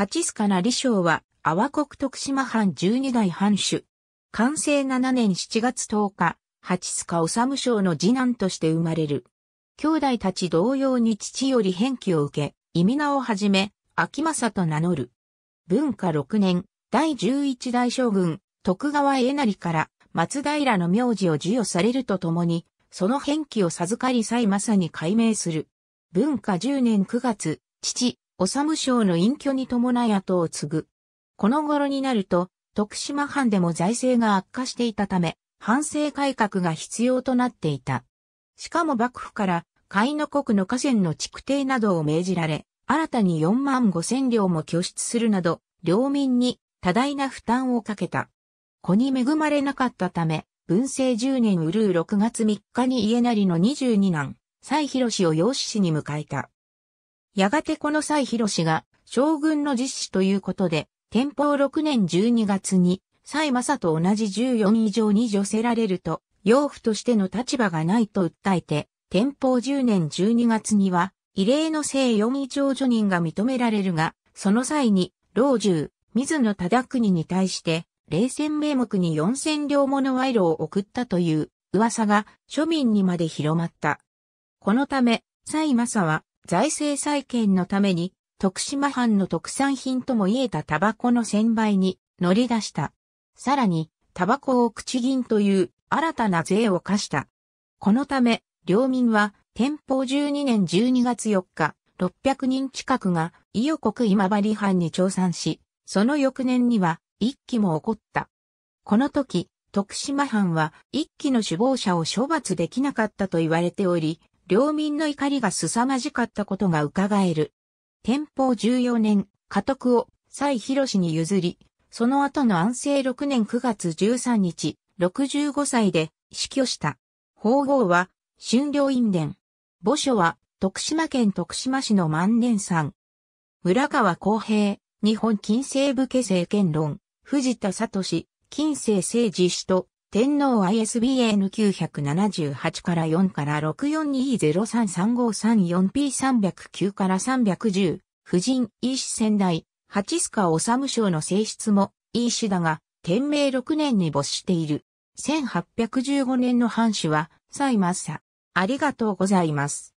八須かな李将は、阿波国徳島藩12代藩主。完成7年7月10日、八須か治将の次男として生まれる。兄弟たち同様に父より返記を受け、意味名をはじめ、秋政と名乗る。文化6年、第11代将軍、徳川家成から松平の名字を授与されるとともに、その返記を授かり際まさに改名する。文化10年9月、父、修省の隠居に伴い後を継ぐ。この頃になると、徳島藩でも財政が悪化していたため、反省改革が必要となっていた。しかも幕府から、海の国の河川の築堤などを命じられ、新たに4万5千両も拠出するなど、領民に多大な負担をかけた。子に恵まれなかったため、文政10年うるう6月3日に家なりの22男、蔡博を養子氏に迎えた。やがてこの際広氏が将軍の実施ということで、天保6年12月に、蔡正と同じ14以上に除せられると、養父としての立場がないと訴えて、天保10年12月には、異例の正4以上女人が認められるが、その際に、老中、水野忠国に対して、冷戦名目に4000両もの賄賂を送ったという噂が庶民にまで広まった。このため、蔡正は財政再建のために徳島藩の特産品とも言えたタバコの専売に乗り出した。さらに、タバコを口銀という新たな税を課した。このため、領民は、天保12年12月4日、600人近くが、伊予国今治藩に調産し、その翌年には、一揆も起こった。この時、徳島藩は、一揆の首謀者を処罰できなかったと言われており、領民の怒りが凄まじかったことが伺える。天保14年、家督を蔡博に譲り、その後の安政6年9月13日、65歳で死去した。法号は、春領院伝。墓所は、徳島県徳島市の万年山。村川公平、日本近世武家政権論、藤田聡、近世政治史と、天皇 ISBN 978から4から64203353 4P309 から310、夫人、医師仙台、八須賀治賞の性質も、医師だが、天明6年に没している。1815年の藩主は、サイマッサ。ありがとうございます。